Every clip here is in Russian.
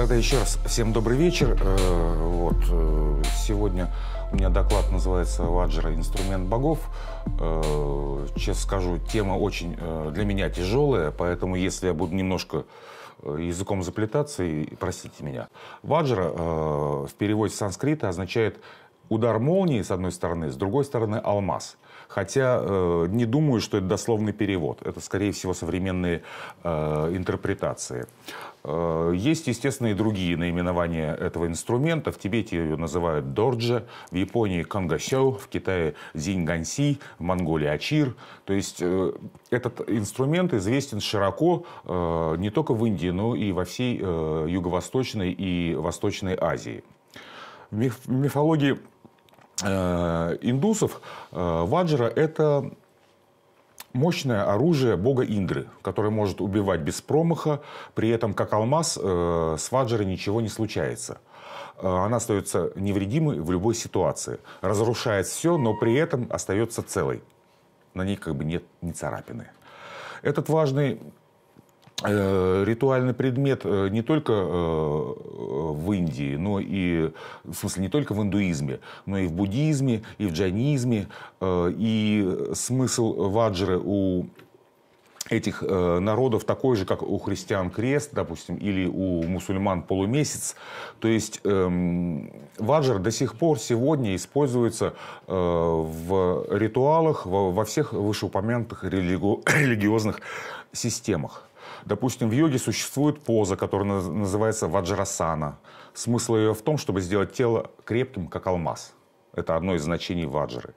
Тогда еще раз всем добрый вечер. Э, вот, э, сегодня у меня доклад называется «Ваджера. Инструмент богов». Э, честно скажу, тема очень для меня тяжелая, поэтому если я буду немножко языком заплетаться, простите меня. Ваджра в переводе с санскрита означает «удар молнии» с одной стороны, с другой стороны – алмаз – Хотя э, не думаю, что это дословный перевод. Это, скорее всего, современные э, интерпретации. Э, есть, естественно, и другие наименования этого инструмента. В Тибете ее называют дорджа, в Японии кангасёу, в Китае зиньганси, в Монголии ачир. То есть э, этот инструмент известен широко э, не только в Индии, но и во всей э, Юго-Восточной и Восточной Азии. В мифологии Э, индусов э, ваджра – это мощное оружие бога Индры, которое может убивать без промаха, при этом, как алмаз, э, с ваджрой ничего не случается. Она остается невредимой в любой ситуации, разрушает все, но при этом остается целой. На ней как бы нет ни царапины. Этот важный Э, ритуальный предмет э, не только э, в Индии, но и, в смысле, не только в индуизме, но и в буддизме, и в джайнизме. И смысл ваджры у этих народов такой же, как у христиан крест, допустим, или у мусульман полумесяц. То есть эм, до сих пор сегодня используется в ритуалах во, всех вышеупомянутых религиозных системах. Допустим, в йоге существует поза, которая называется ваджрасана. Смысл ее в том, чтобы сделать тело крепким, как алмаз. Это одно из значений ваджры.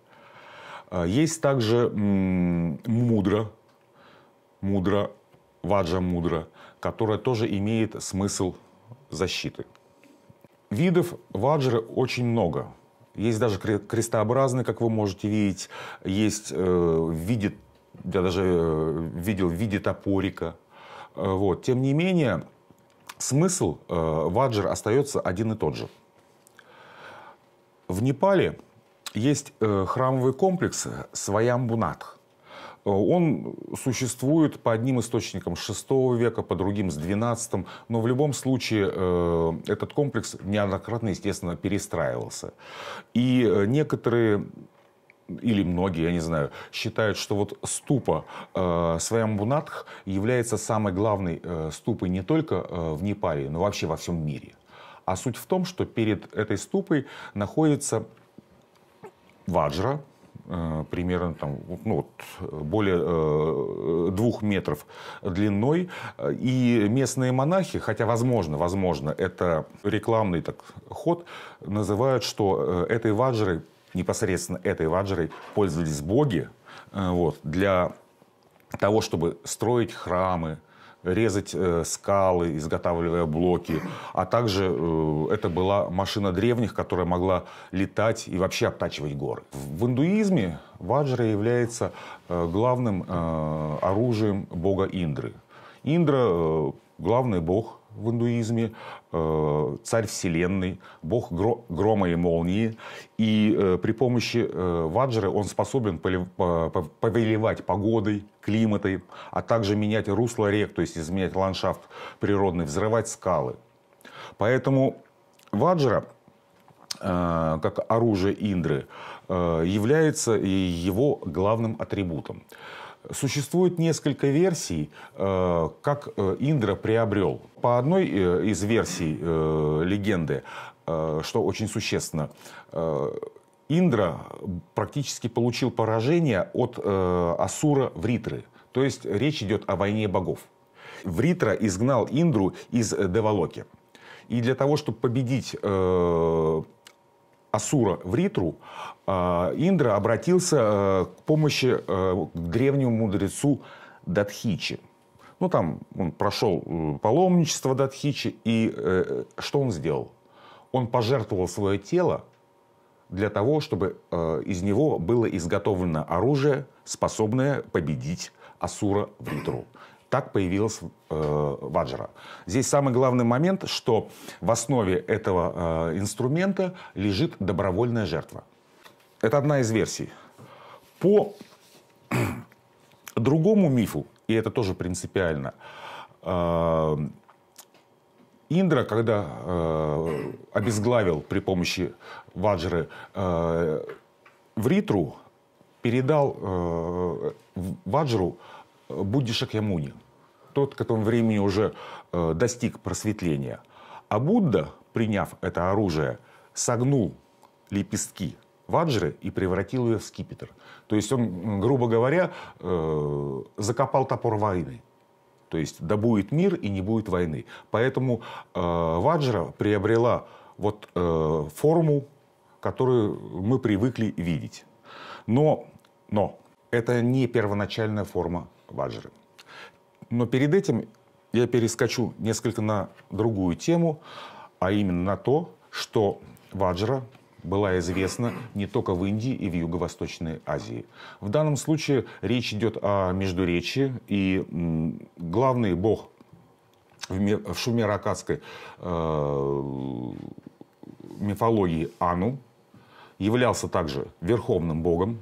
А, есть также мудра, мудра, ваджа мудра, которая тоже имеет смысл защиты. Видов ваджры очень много. Есть даже крестообразные, как вы можете видеть, есть э, в виде, я даже э, видел в виде топорика, Э, вот. Тем не менее, смысл э, ваджер остается один и тот же. В Непале есть э, храмовый комплекс Сваямбунатх. Он существует по одним источникам с VI века, по другим с XII, но в любом случае этот комплекс неоднократно, естественно, перестраивался. И некоторые или многие, я не знаю, считают, что вот ступа э, Сваямбунатх является самой главной э, ступой не только э, в Непале, но вообще во всем мире. А суть в том, что перед этой ступой находится ваджра, э, примерно там, ну, вот, более э, двух метров длиной. И местные монахи, хотя возможно, возможно, это рекламный так, ход, называют, что э, этой ваджрой непосредственно этой ваджрой пользовались боги э, вот, для того, чтобы строить храмы, резать э, скалы, изготавливая блоки. А также э, это была машина древних, которая могла летать и вообще обтачивать горы. В индуизме ваджра является э, главным э, оружием бога Индры. Индра э, – главный бог в индуизме, э, царь вселенной, бог грома и молнии. И э, при помощи э, ваджры он способен повелевать погодой, климатой, а также менять русло рек, то есть изменять ландшафт природный, взрывать скалы. Поэтому ваджра как оружие Индры, является его главным атрибутом. Существует несколько версий, э, как э, Индра приобрел. По одной э, из версий легенды, что очень существенно, Индра практически получил поражение от Асура Вритры. То есть речь идет о войне богов. Вритра изгнал Индру из Девалоки. И для того, чтобы победить Асура в Ритру, а, Индра обратился э, к помощи к э, древнему мудрецу Датхичи. Ну, там он прошел э, паломничество Датхичи, и что он сделал? Он пожертвовал свое тело для того, чтобы из него было изготовлено оружие, способное победить Асура в Ритру. Так появилась э, ваджра. Здесь самый главный момент, что в основе этого э, инструмента лежит добровольная жертва. Это одна из версий. По другому мифу, и это тоже принципиально, э, Индра, когда э, обезглавил при помощи ваджеры э, Вритру, передал э, Ваджру Буддиша Ямуни тот к тому времени уже э, достиг просветления. А Будда, приняв это оружие, согнул лепестки ваджры и превратил ее в скипетр. То есть он, грубо говоря, э, закопал топор войны. То есть да будет мир и не будет войны. Поэтому э, ваджра приобрела вот форму, которую мы привыкли видеть. Но, но это не первоначальная форма ваджры. Но перед этим я перескочу несколько на другую тему, а именно на то, что ваджра была известна не только в Индии и в Юго-Восточной Азии. В данном случае речь идет о междуречии, и главный бог в шумеро-акадской э, мифологии Ану являлся также верховным богом,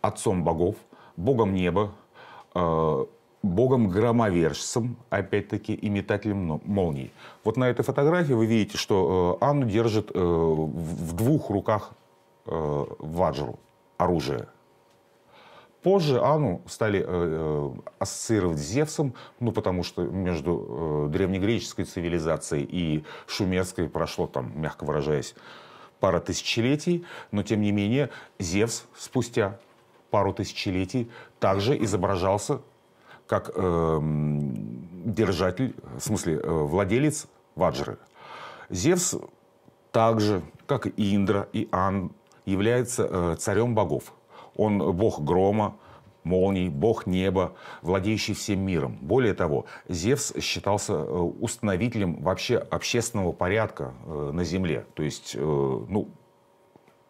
отцом богов, богом неба, э, богом-громовержцем, опять-таки, и метателем молний. Вот на этой фотографии вы видите, что э, Анну держит э, в двух руках э, ваджру, оружие. Позже Анну стали ассоциировать с Зевсом, ну, потому что между древнегреческой цивилизацией и шумерской прошло, там, мягко выражаясь, пара тысячелетий, но, тем не менее, Зевс спустя пару тысячелетий также изображался как э, держатель, в смысле э, владелец Ваджры. Зевс также, как и Индра и Ан, является э, царем богов. Он бог грома, молний, бог неба, владеющий всем миром. Более того, Зевс считался э, установителем вообще общественного порядка э, на Земле. То есть, э, ну,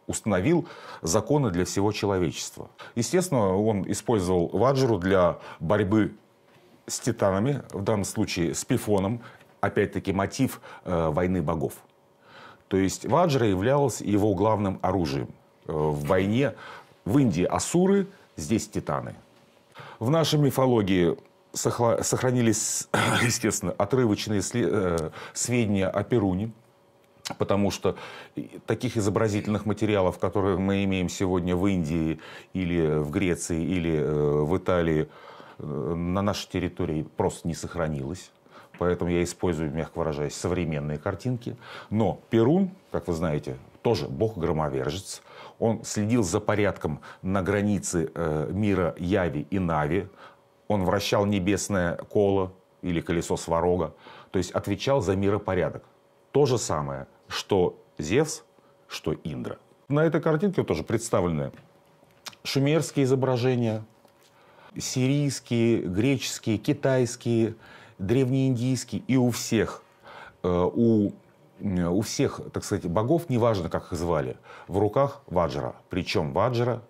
установил законы для всего человечества. Естественно, он использовал ваджру для борьбы с титанами, в данном случае с Пифоном, опять-таки мотив э, войны богов. То есть ваджра являлась его главным оружием э, в войне. В Индии асуры, здесь титаны. В нашей мифологии сохранились, естественно, отрывочные э, сведения о Перуне – Потому что таких изобразительных материалов, которые мы имеем сегодня в Индии или в Греции или э, в Италии, э, на нашей территории просто не сохранилось. Поэтому я использую, мягко выражаясь, современные картинки. Но Перун, как вы знаете, тоже бог-громовержец. Он следил за порядком на границе э, мира Яви и Нави. Он вращал небесное коло или колесо Сварога. То есть отвечал за миропорядок. То же самое – что Зевс, что Индра. На этой картинке тоже представлены шумерские изображения, сирийские, греческие, китайские, древнеиндийские. И у всех, э, у, у всех, так сказать, богов, неважно, как их звали, в руках ваджра. Причем ваджра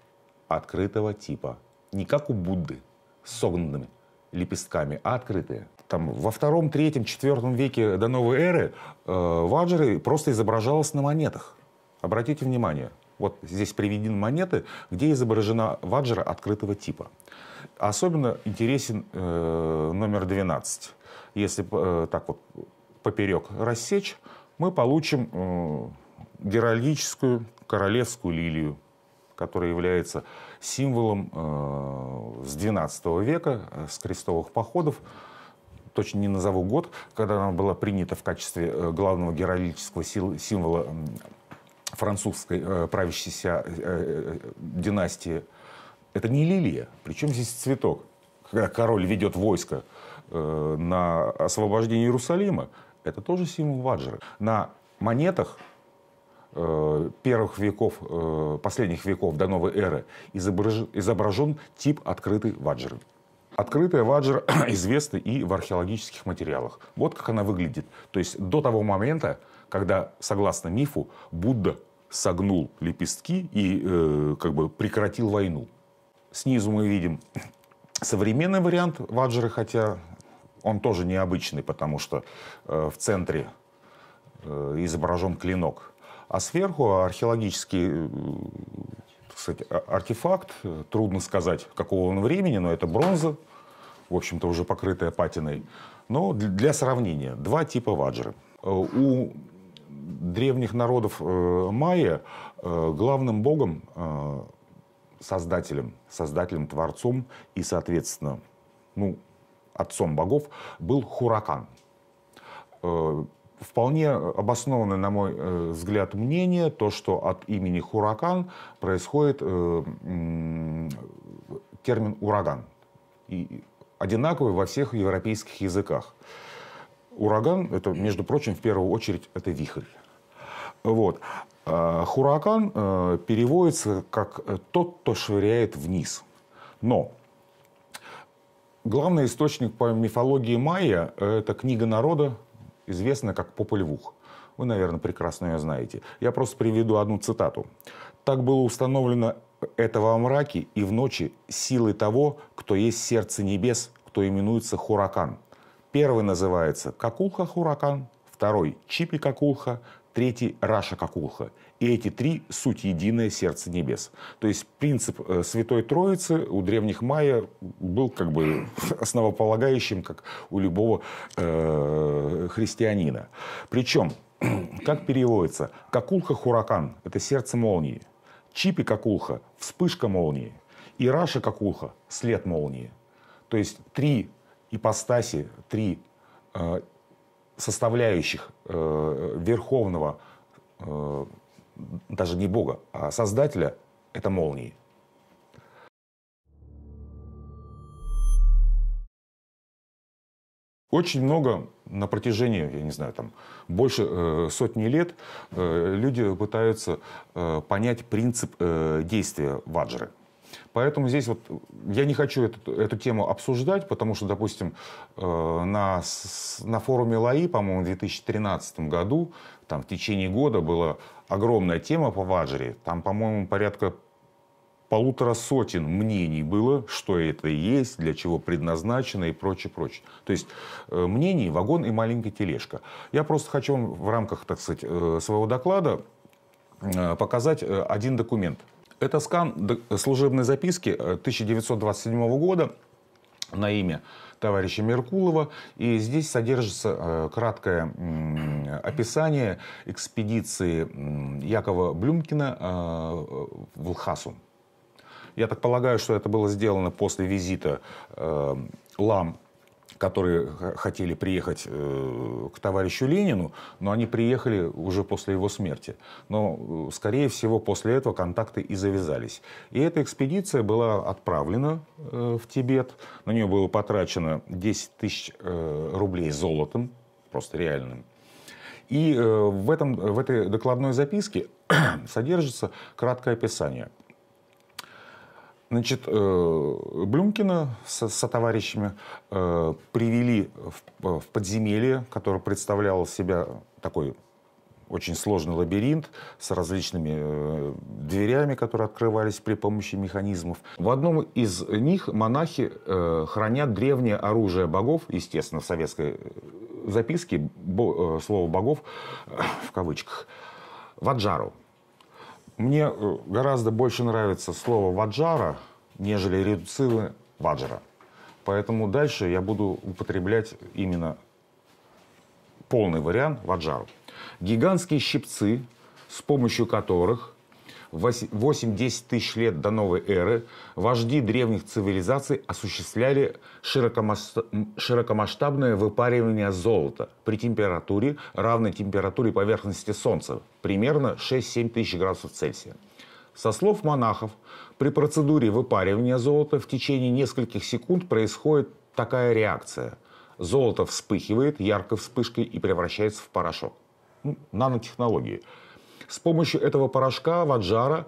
открытого типа. Не как у Будды, с согнутыми лепестками, а открытые там, во втором, третьем, четвертом веке до новой эры э, ваджры просто изображалось на монетах. Обратите внимание, вот здесь приведены монеты, где изображена ваджра открытого типа. Особенно интересен э, номер 12. Если э, так вот поперек рассечь, мы получим э, геральдическую королевскую лилию, которая является символом э, с 12 века, э, с крестовых походов, точно не назову год, когда она была принята в качестве э, главного геральдического символа французской э, правящейся э, династии. Это не лилия, причем здесь цветок. Когда король ведет войско на освобождение Иерусалима, это тоже символ Ваджры. На монетах первых веков, последних веков до новой эры изображен, изображен тип открытый ваджеры. Открытая ваджра известна и в археологических материалах. Вот как она выглядит. То есть до того момента, когда, согласно мифу, Будда согнул лепестки и э, как бы прекратил войну. Снизу мы видим современный вариант ваджры, хотя он тоже необычный, потому что э, в центре э, изображен клинок. А сверху а археологические э, сказать, а, артефакт. Трудно сказать, какого он времени, но это бронза, в общем-то, уже покрытая патиной. Но для сравнения, два типа ваджры. Э, у древних народов э, майя э, главным богом, создателем, создателем, творцом и, соответственно, ну, отцом богов был Хуракан вполне обоснованное, на мой э, взгляд, мнение, то, что от имени «Хуракан» происходит э, термин «ураган». И одинаковый во всех европейских языках. Ураган, это, между прочим, в первую очередь, это вихрь. Вот. А Хуракан э, переводится как «тот, кто швыряет вниз». Но главный источник по мифологии майя – это книга народа известна как Попольвух. Вы, наверное, прекрасно ее знаете. Я просто приведу одну цитату. «Так было установлено этого во мраке и в ночи силы того, кто есть сердце небес, кто именуется Хуракан. Первый называется Какулха Хуракан, второй Чипи Какулха, третий Раша Какулха. И эти три – суть единое сердце небес. То есть принцип э, Святой Троицы у древних майя был как бы основополагающим, как у любого э, христианина. Причем, как переводится, какулха хуракан – это сердце молнии, чипи какулха – вспышка молнии, и раша какулха – след молнии. То есть три ипостаси, три э, составляющих э, верховного э, даже не Бога, а Создателя, это молнии. Очень много на протяжении, я не знаю, там больше э, сотни лет э, люди пытаются э, понять принцип э, действия ваджры. Поэтому здесь вот я не хочу эту, эту тему обсуждать, потому что, допустим, э, на, на форуме ЛАИ, по-моему, в 2013 году, там в течение года была огромная тема по Ваджере. Там, по-моему, порядка полутора сотен мнений было, что это есть, для чего предназначено и прочее, прочее. То есть э, мнений, вагон и маленькая тележка. Я просто хочу вам в рамках, так сказать, э, своего доклада показать один документ – это скан служебной записки 1927 э, года на имя товарища Меркулова. И здесь содержится э, краткое описание экспедиции Якова Блюмкина э, в Лхасу. Я так полагаю, что это было сделано после визита Лам которые хотели приехать э, к товарищу Ленину, но они приехали уже после его смерти. Но, э, скорее всего, после этого контакты и завязались. И эта экспедиция была отправлена э, в Тибет. На нее было потрачено 10 тысяч рублей золотом, просто реальным. И в, этом, в этой докладной записке содержится краткое описание – Значит, э, Блюмкина со, со товарищами э, привели в, э, в подземелье, которое представляло себя такой очень сложный лабиринт с различными дверями, которые открывались при помощи механизмов. В одном из них монахи хранят древнее оружие богов, естественно, в советской записке слово богов в кавычках, ваджару. Мне э, гораздо больше нравится слово «ваджара», нежели редуцивы «ваджара». Поэтому дальше я буду употреблять именно полный вариант «ваджару». Гигантские щипцы, с помощью которых 8-10 тысяч лет до новой эры вожди древних цивилизаций осуществляли широкомасштабное выпаривание золота при температуре, равной температуре поверхности Солнца, примерно 6-7 тысяч градусов Цельсия. Со слов монахов, при процедуре выпаривания золота в течение нескольких секунд происходит такая реакция. Золото вспыхивает яркой вспышкой и превращается в порошок. Ну, нанотехнологии – с помощью этого порошка ваджара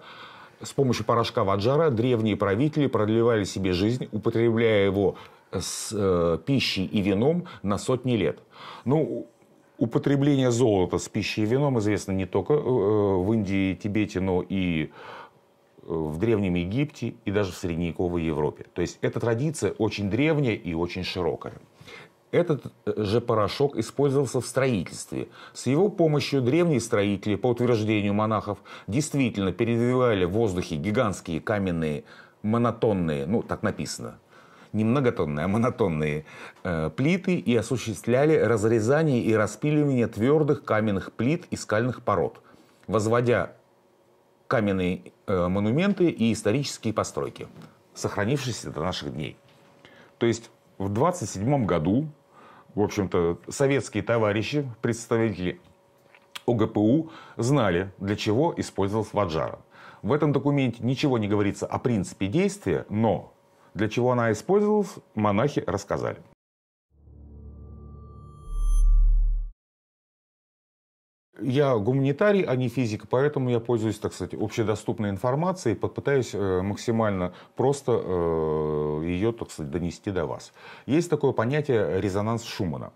с помощью порошка ваджара древние правители продлевали себе жизнь, употребляя его с э, пищей и вином на сотни лет. Ну, употребление золота с пищей и вином известно не только э, э в Индии и Тибете, но и э, в Древнем Египте и даже в средневековой Европе. То есть эта традиция очень древняя и очень широкая. Этот э, же порошок использовался в строительстве. С его помощью древние строители, по утверждению монахов, действительно передвигали в воздухе гигантские каменные монотонные, ну так написано, не многотонные, а монотонные э, плиты и осуществляли разрезание и распиливание твердых каменных плит и скальных пород, возводя каменные э, монументы и исторические постройки, сохранившиеся до наших дней. То есть в 27 году в общем-то, советские товарищи, представители ОГПУ, знали, для чего использовалась Ваджара. В этом документе ничего не говорится о принципе действия, но для чего она использовалась, монахи рассказали. я гуманитарий, а не физик, поэтому я пользуюсь, так сказать, общедоступной информацией, попытаюсь э, максимально просто э, ее, так сказать, донести до вас. Есть такое понятие резонанс Шумана.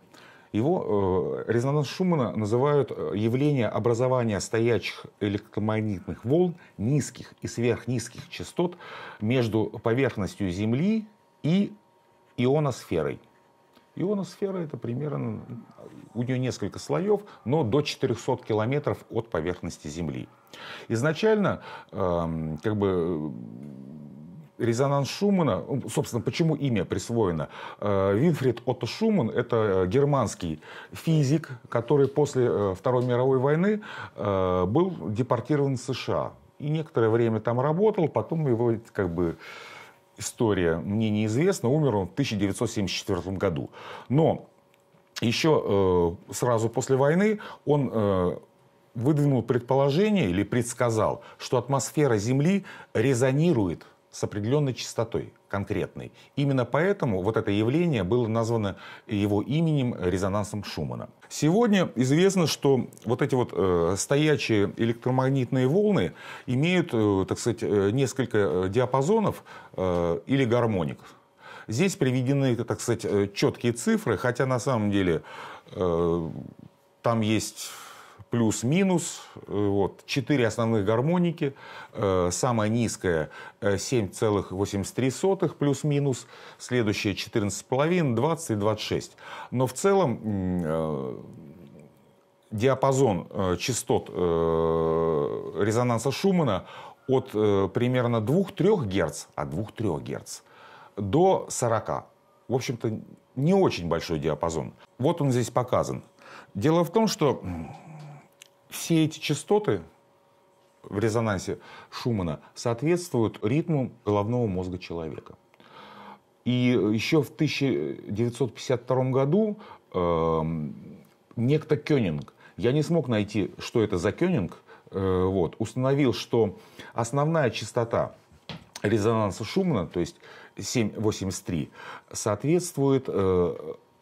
Его э, резонанс Шумана называют э, явление образования стоячих электромагнитных волн низких и сверхнизких частот между поверхностью Земли и ионосферой. Ионосфера это примерно, у нее несколько слоев, но до 400 километров от поверхности Земли. Изначально э, как бы резонанс Шумана, ну, собственно, почему имя присвоено. Э, Винфрид Отто Шуман – это германский физик, который после э, Второй мировой войны э, был депортирован в США. И некоторое время там работал, потом его как бы история мне неизвестна. Умер он в 1974 году. Но еще э, сразу после войны он э, выдвинул предположение или предсказал, что атмосфера Земли резонирует с определенной частотой конкретной. Именно поэтому вот это явление было названо его именем резонансом Шумана. Сегодня известно, что вот эти вот э, стоячие электромагнитные волны имеют, э, так сказать, э, несколько э, диапазонов э, или гармоник. Здесь приведены, так сказать, э, четкие цифры, хотя на самом деле э, там есть плюс-минус, э, вот, 4 основных гармоники, э, самая низкая 7,83 э, плюс-минус, следующая 14,5, 20 и 26. Но в целом диапазон частот резонанса Шумана от примерно 2-3 Гц, от 2-3 Гц до 40. В общем-то, не очень большой диапазон. Вот он здесь показан. Дело в том, что все эти частоты в резонансе Шумана соответствуют ритму головного мозга человека. И еще в 1952 году э, некто Кёнинг, я не смог найти, что это за Кёнинг, э, вот, установил, что основная частота резонанса Шумана, то есть 783, соответствует э,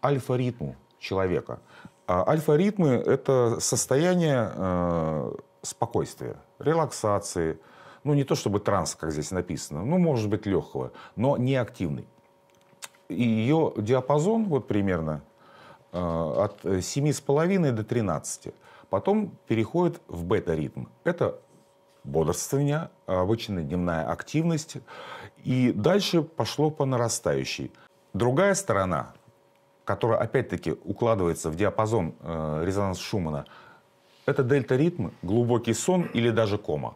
альфа-ритму человека. А альфа-ритмы – это состояние э, спокойствия, релаксации. Ну, не то чтобы транс, как здесь написано, ну, может быть, легкого, но не активный. И ее диапазон вот примерно э, от 7,5 до 13. Потом переходит в бета-ритм. Это бодрствование, обычная дневная активность. И дальше пошло по нарастающей. Другая сторона которая опять-таки укладывается в диапазон э, резонанса Шумана, это дельта-ритм, глубокий сон или даже кома.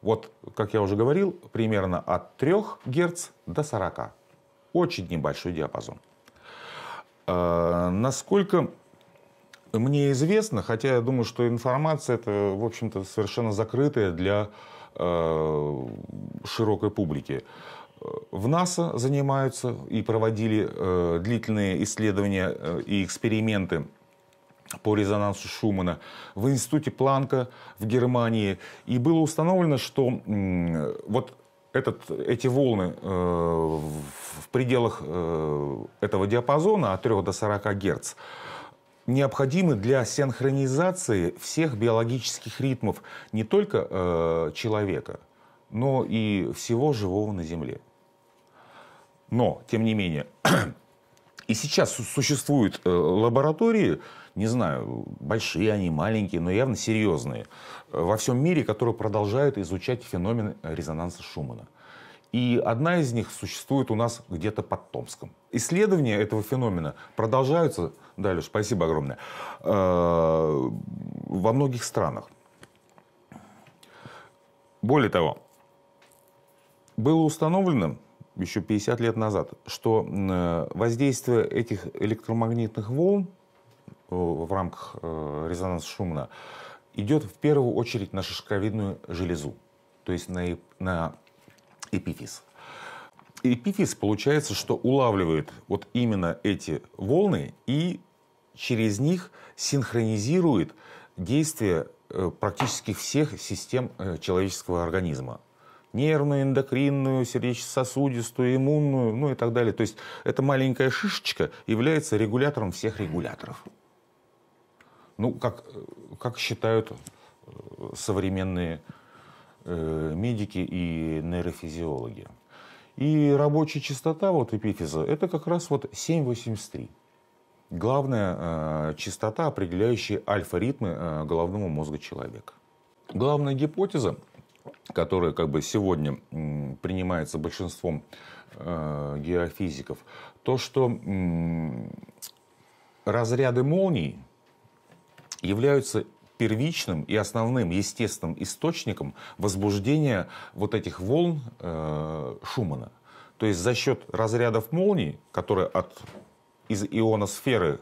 Вот, как я уже говорил, примерно от 3 Гц до 40. Очень небольшой диапазон. Э, насколько мне известно, хотя я думаю, что информация это, в общем-то, совершенно закрытая для э, широкой публики. Э, в НАСА занимаются и проводили э, длительные исследования э, и эксперименты по резонансу Шумана в институте Планка в Германии. И было установлено, что э, вот этот, эти волны э, в пределах э, этого диапазона от 3 до 40 Гц необходимы для синхронизации всех биологических ритмов не только э, человека, но и всего живого на Земле. Но, тем не менее, и сейчас существуют э, лаборатории, не знаю, большие они, маленькие, но явно серьезные, э, во всем мире, которые продолжают изучать феномен резонанса Шумана. И одна из них существует у нас где-то под Томском. Исследования этого феномена продолжаются, да, Леш, спасибо огромное, э, во многих странах. Более того, было установлено, еще 50 лет назад, что э, воздействие этих электромагнитных волн э, в рамках э, резонанса шумна идет в первую очередь на шишковидную железу, то есть на, на эпифиз. Эпифиз получается, что улавливает вот именно эти волны и через них синхронизирует действие практически всех систем человеческого организма нервную, эндокринную, сердечно-сосудистую, иммунную, ну и так далее. То есть эта маленькая шишечка является регулятором всех регуляторов. Ну, как, как считают э, современные э, медики и нейрофизиологи. И рабочая частота вот эпифиза – это как раз вот 783. Главная э, частота, определяющая альфа-ритмы э, головного мозга человека. Главная гипотеза – которая как бы сегодня принимается большинством э, геофизиков, то, что разряды молний являются первичным и основным естественным источником возбуждения вот этих волн э, Шумана. То есть за счет разрядов молний, которые от, из ионосферы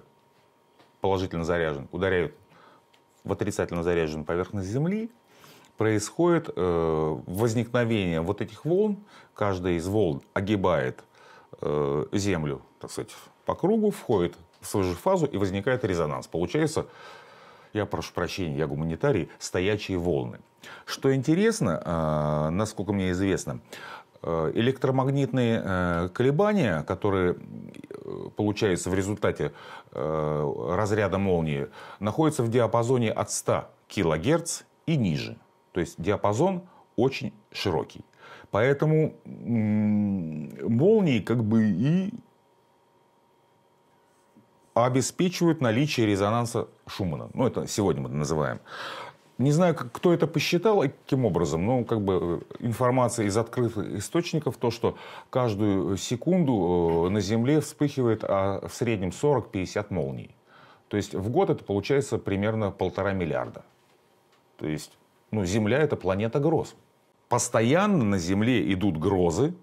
положительно заряжен, ударяют в отрицательно заряженную поверхность Земли, происходит э, возникновение вот этих волн. Каждая из волн огибает э, Землю, так сказать, по кругу, входит в свою же фазу и возникает резонанс. Получается, я прошу прощения, я гуманитарий, стоячие волны. Что интересно, э, насколько мне известно, электромагнитные колебания, которые получаются в результате разряда молнии, находятся в диапазоне от 100 кГц и ниже. То есть диапазон очень широкий. Поэтому молнии как бы и обеспечивают наличие резонанса Шумана. Ну, это сегодня мы называем. Не знаю, кто это посчитал и каким образом, но как бы э, информация из открытых источников, то, что каждую секунду э, на Земле вспыхивает а, в среднем 40-50 молний. То есть в год это получается примерно полтора миллиарда. То есть ну, Земля – это планета гроз. Постоянно на Земле идут грозы,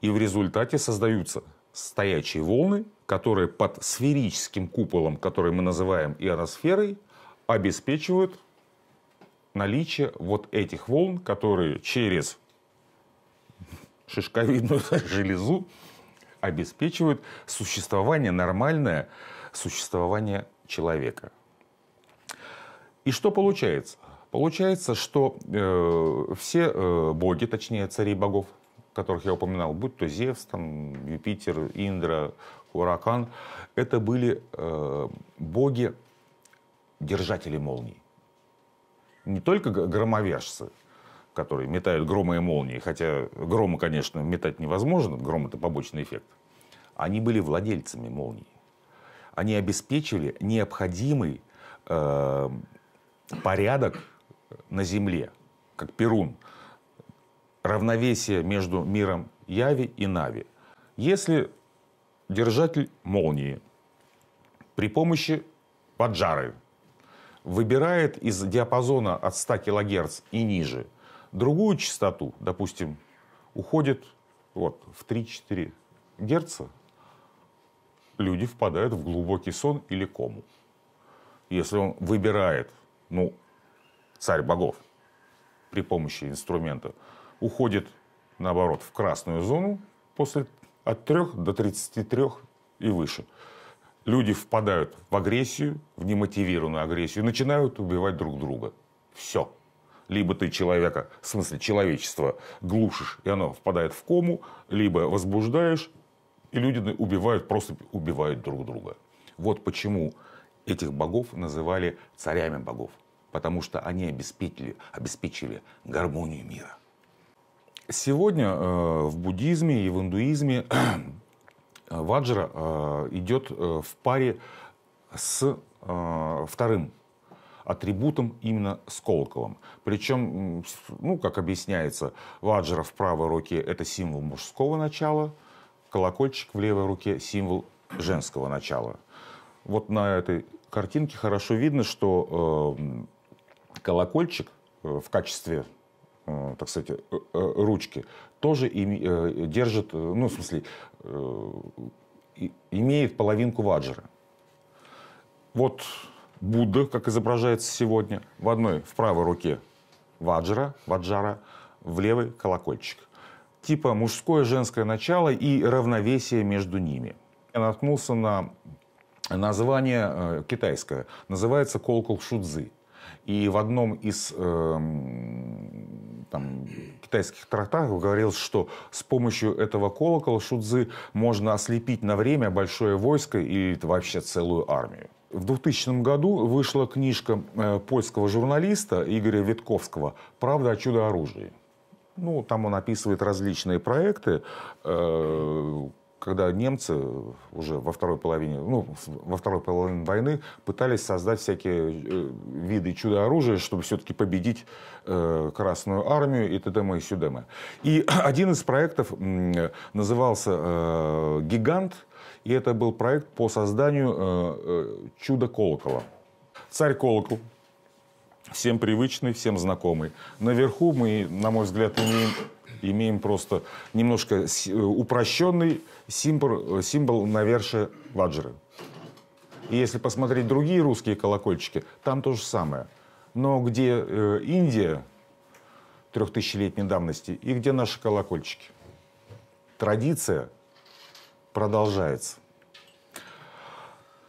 и в результате создаются стоячие волны, которые под сферическим куполом, который мы называем ионосферой, обеспечивают наличие вот этих волн, которые через шишковидную железу обеспечивают существование, нормальное существование человека. И что получается? Получается, что э, все э, боги, точнее цари богов, которых я упоминал, будь то Зевс, там, Юпитер, Индра, Уракан, это были э, боги держатели молний. Не только громовержцы, которые метают громы и молнии, хотя громы, конечно, метать невозможно, гром это побочный эффект, они были владельцами молний. Они обеспечивали необходимый э, порядок на земле, как Перун, равновесие между миром Яви и Нави. Если держатель молнии при помощи поджары выбирает из диапазона от 100 кГц и ниже другую частоту, допустим, уходит вот, в 3-4 Гц, люди впадают в глубокий сон или кому. Если он выбирает, ну, царь богов, при помощи инструмента, уходит, наоборот, в красную зону после от 3 до 33 и выше. Люди впадают в агрессию, в немотивированную агрессию, начинают убивать друг друга. Все. Либо ты человека, в смысле человечества, глушишь, и оно впадает в кому, либо возбуждаешь, и люди убивают, просто убивают друг друга. Вот почему этих богов называли царями богов потому что они обеспечили, обеспечили гармонию мира. Сегодня э, в буддизме и в индуизме ваджра э, идет э, в паре с э, вторым атрибутом именно с колоколом. Причем, ну, как объясняется, ваджра в правой руке – это символ мужского начала, колокольчик в левой руке – символ женского начала. Вот на этой картинке хорошо видно, что э, колокольчик э, в качестве э, так сказать, э, ручки, тоже держит, ну, в смысле, имеет половинку ваджера. Вот Будда, как изображается сегодня, в одной, в правой руке ваджера, ваджара, в левой колокольчик. Типа мужское, женское начало и равновесие между ними. Я наткнулся на название китайское, называется колокол шудзы. И в одном из эм, там, китайских трактатов говорилось, что с помощью этого колокола Шудзы можно ослепить на время большое войско или вообще целую армию. В 2000 году вышла книжка э, польского журналиста Игоря Витковского «Правда о чудо-оружии». Ну, там он описывает различные проекты, э, когда немцы уже во второй половине, ну, во второй половине войны пытались создать всякие э, виды чудо-оружия, чтобы все-таки победить э, Красную армию и т.д. и сюдемы. И один из проектов назывался э, «Гигант», и это был проект по созданию э, э чудо-колокола. Царь-колокол, всем привычный, всем знакомый. Наверху мы, на мой взгляд, имеем имеем просто немножко э, упрощенный символ, э, символ навершия ваджры. И если посмотреть другие русские колокольчики, там то же самое. Но где э, Индия трехтысячелетней давности и где наши колокольчики? Традиция продолжается.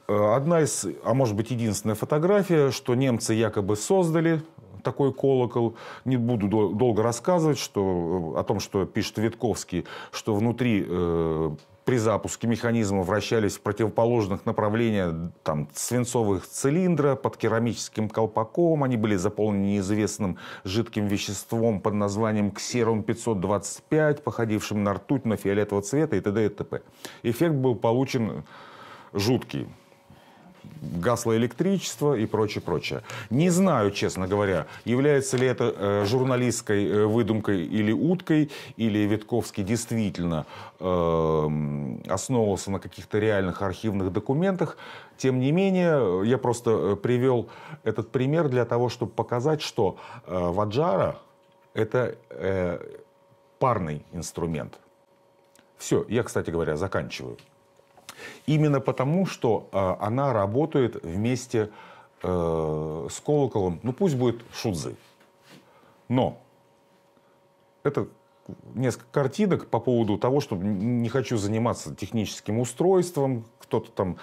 Э, одна из, а может быть единственная фотография, что немцы якобы создали такой колокол. Не буду долго рассказывать что, э, о том, что пишет Витковский, что внутри э, при запуске механизма вращались в противоположных направлениях там, свинцовых цилиндра под керамическим колпаком. Они были заполнены неизвестным жидким веществом под названием ксерон-525, походившим на ртуть, на фиолетового цвета и т.д. и т.п. Эффект был получен жуткий гасло электричество и прочее, прочее. Не знаю, честно говоря, является ли это э, журналистской э, выдумкой или уткой, или Витковский действительно э, основывался на каких-то реальных архивных документах. Тем не менее, э, я просто э, привел этот пример для того, чтобы показать, что э, ваджара – это э, парный инструмент. Все, я, кстати говоря, заканчиваю. Именно потому, что э, она работает вместе э, с колоколом, ну пусть будет Шудзы. Но это несколько картинок по поводу того, что не хочу заниматься техническим устройством, кто-то там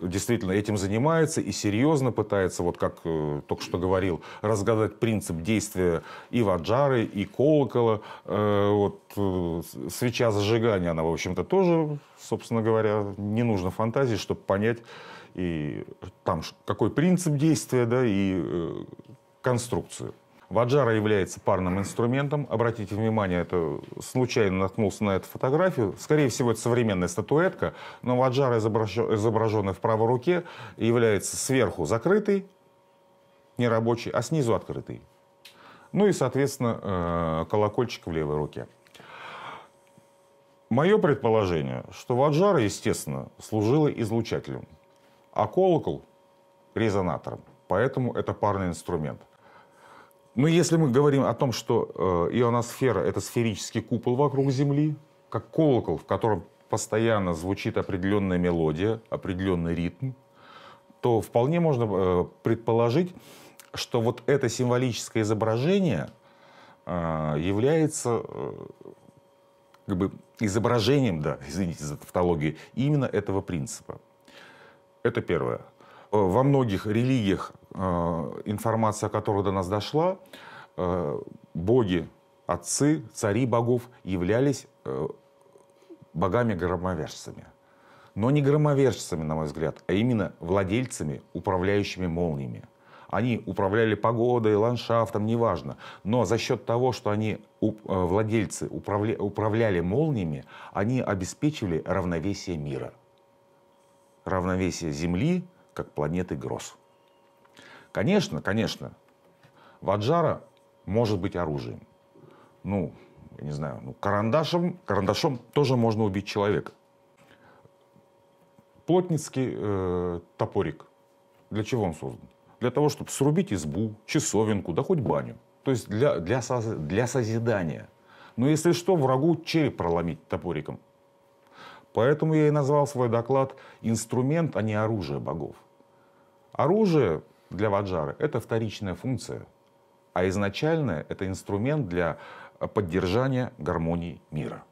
действительно этим занимается и серьезно пытается, вот как э, только что говорил, разгадать принцип действия и ваджары, и колокола. Э, вот, э, свеча зажигания, она, в общем-то, тоже, собственно говоря, не нужно фантазии, чтобы понять, и там какой принцип действия, да, и э, конструкцию. Ваджара является парным инструментом. Обратите внимание, это случайно наткнулся на эту фотографию. Скорее всего, это современная статуэтка, но Ваджара, изображенная в правой руке, является сверху закрытой, нерабочей, а снизу открытой. Ну и, соответственно, э, колокольчик в левой руке. Мое предположение, что Ваджара, естественно, служила излучателем, а колокол – резонатором. Поэтому это парный инструмент – ну, если мы говорим о том, что э, ионосфера – это сферический купол вокруг Земли, как колокол, в котором постоянно звучит определенная мелодия, определенный ритм, то вполне можно э, предположить, что вот это символическое изображение э, является э, как бы изображением, да, извините за тавтологию, именно этого принципа. Это первое. Э, во многих религиях э, информация, которая до нас дошла, э, боги, отцы, цари богов являлись богами-громовержцами. Но не громовержцами, на мой взгляд, а именно владельцами, управляющими молниями. Они управляли погодой, ландшафтом, неважно. Но за счет того, что они, владельцы, управля, управляли молниями, они обеспечивали равновесие мира. Равновесие Земли, как планеты гроз. Конечно, конечно, Ваджара может быть оружием. Ну, я не знаю, ну, карандашом, карандашом тоже можно убить человека. Плотницкий э, топорик. Для чего он создан? Для того, чтобы срубить избу, часовенку, да хоть баню. То есть для, для, соз, для созидания. Но если что, врагу череп проломить топориком. Поэтому я и назвал свой доклад «Инструмент, а не оружие богов». Оружие для Ваджары – это вторичная функция, а изначально это инструмент для поддержания гармонии мира.